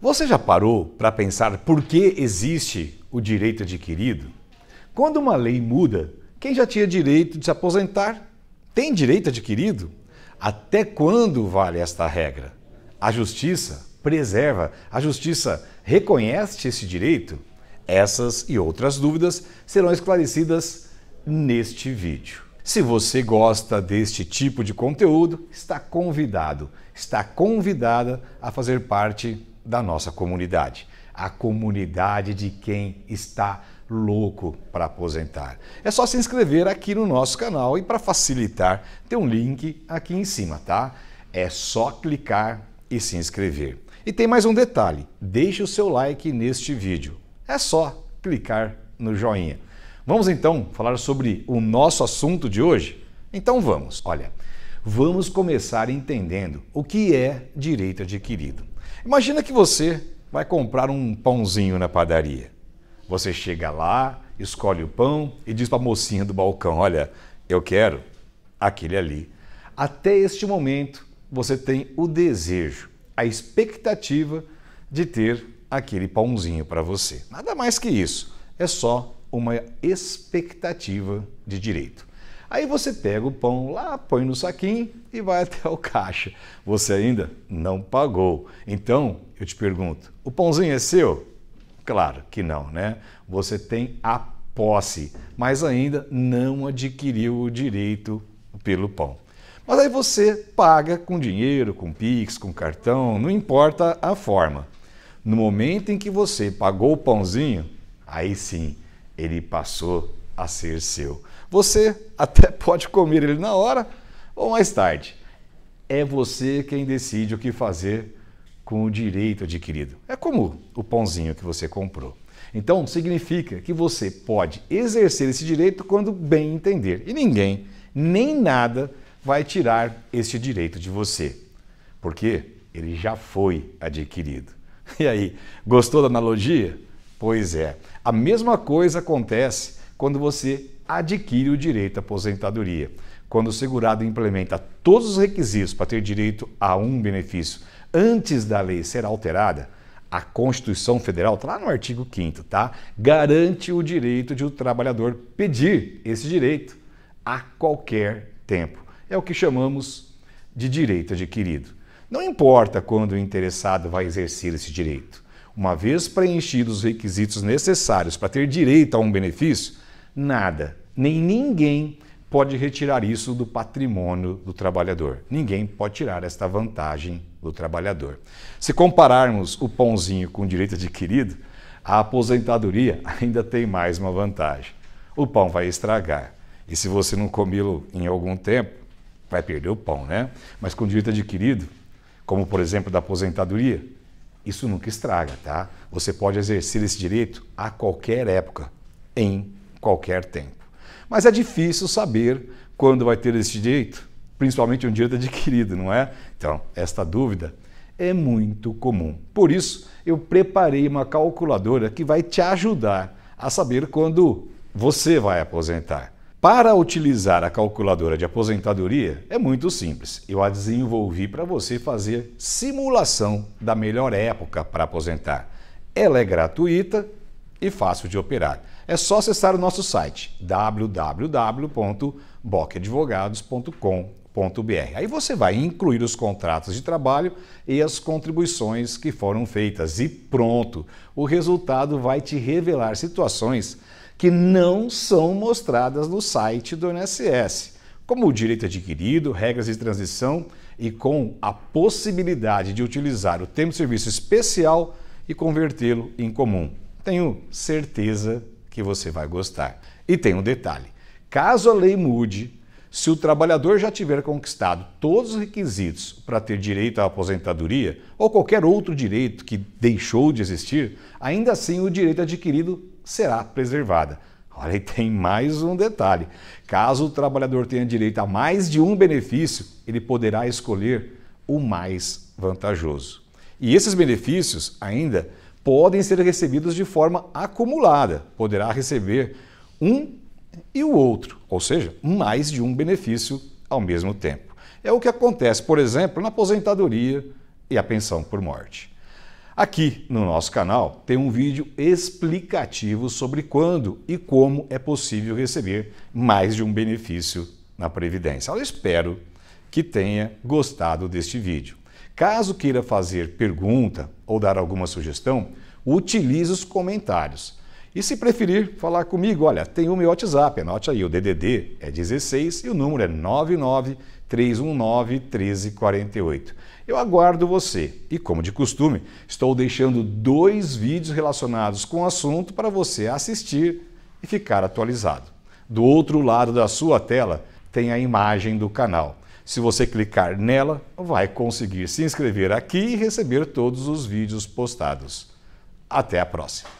Você já parou para pensar por que existe o direito adquirido? Quando uma lei muda, quem já tinha direito de se aposentar tem direito adquirido? Até quando vale esta regra? A justiça preserva, a justiça reconhece esse direito? Essas e outras dúvidas serão esclarecidas neste vídeo. Se você gosta deste tipo de conteúdo, está convidado, está convidada a fazer parte da nossa comunidade, a comunidade de quem está louco para aposentar. É só se inscrever aqui no nosso canal e para facilitar, tem um link aqui em cima, tá? É só clicar e se inscrever. E tem mais um detalhe: deixe o seu like neste vídeo. É só clicar no joinha. Vamos então falar sobre o nosso assunto de hoje? Então vamos, olha vamos começar entendendo o que é direito adquirido. Imagina que você vai comprar um pãozinho na padaria. Você chega lá, escolhe o pão e diz para a mocinha do balcão: Olha, eu quero aquele ali. Até este momento, você tem o desejo, a expectativa de ter aquele pãozinho para você. Nada mais que isso. É só uma expectativa de direito. Aí você pega o pão lá, põe no saquinho e vai até o caixa. Você ainda não pagou. Então, eu te pergunto: o pãozinho é seu? Claro que não, né? Você tem a posse, mas ainda não adquiriu o direito pelo pão. Mas aí você paga com dinheiro, com Pix, com cartão, não importa a forma. No momento em que você pagou o pãozinho, aí sim ele passou a ser seu. Você até pode comer ele na hora ou mais tarde. É você quem decide o que fazer com o direito adquirido. É como o pãozinho que você comprou. Então, significa que você pode exercer esse direito quando bem entender. E ninguém, nem nada, vai tirar esse direito de você, porque ele já foi adquirido. E aí, gostou da analogia? Pois é, a mesma coisa acontece quando você adquire o direito à aposentadoria. Quando o segurado implementa todos os requisitos para ter direito a um benefício antes da lei ser alterada, a Constituição Federal, está lá no artigo 5 tá? Garante o direito de o trabalhador pedir esse direito a qualquer tempo. É o que chamamos de direito adquirido. Não importa quando o interessado vai exercer esse direito. Uma vez preenchidos os requisitos necessários para ter direito a um benefício, nada, nem ninguém pode retirar isso do patrimônio do trabalhador. Ninguém pode tirar esta vantagem do trabalhador. Se compararmos o pãozinho com o direito adquirido, a aposentadoria ainda tem mais uma vantagem. O pão vai estragar. E se você não comê-lo em algum tempo, vai perder o pão, né? Mas com direito adquirido, como por exemplo da aposentadoria, isso nunca estraga, tá? Você pode exercer esse direito a qualquer época, em qualquer tempo. Mas é difícil saber quando vai ter esse direito, principalmente um direito adquirido, não é? Então, esta dúvida é muito comum. Por isso, eu preparei uma calculadora que vai te ajudar a saber quando você vai aposentar. Para utilizar a calculadora de aposentadoria é muito simples. Eu a desenvolvi para você fazer simulação da melhor época para aposentar. Ela é gratuita e fácil de operar. É só acessar o nosso site www.bocadvogados.com.br. Aí você vai incluir os contratos de trabalho e as contribuições que foram feitas e pronto, o resultado vai te revelar situações que não são mostradas no site do INSS, como o direito adquirido, regras de transição e com a possibilidade de utilizar o tempo de serviço especial e convertê-lo em comum. Tenho certeza que você vai gostar. E tem um detalhe: caso a lei mude, se o trabalhador já tiver conquistado todos os requisitos para ter direito à aposentadoria ou qualquer outro direito que deixou de existir, ainda assim o direito adquirido será preservado. Olha, e tem mais um detalhe: caso o trabalhador tenha direito a mais de um benefício, ele poderá escolher o mais vantajoso. E esses benefícios ainda podem ser recebidos de forma acumulada. Poderá receber um e o outro, ou seja, mais de um benefício ao mesmo tempo. É o que acontece, por exemplo, na aposentadoria e a pensão por morte. Aqui no nosso canal tem um vídeo explicativo sobre quando e como é possível receber mais de um benefício na Previdência. Eu espero que tenha gostado deste vídeo. Caso queira fazer pergunta ou dar alguma sugestão, utilize os comentários. E se preferir falar comigo, olha, tem o meu WhatsApp, anote aí, o DDD é 16 e o número é 993191348. Eu aguardo você e, como de costume, estou deixando dois vídeos relacionados com o assunto para você assistir e ficar atualizado. Do outro lado da sua tela tem a imagem do canal. Se você clicar nela, vai conseguir se inscrever aqui e receber todos os vídeos postados. Até a próxima!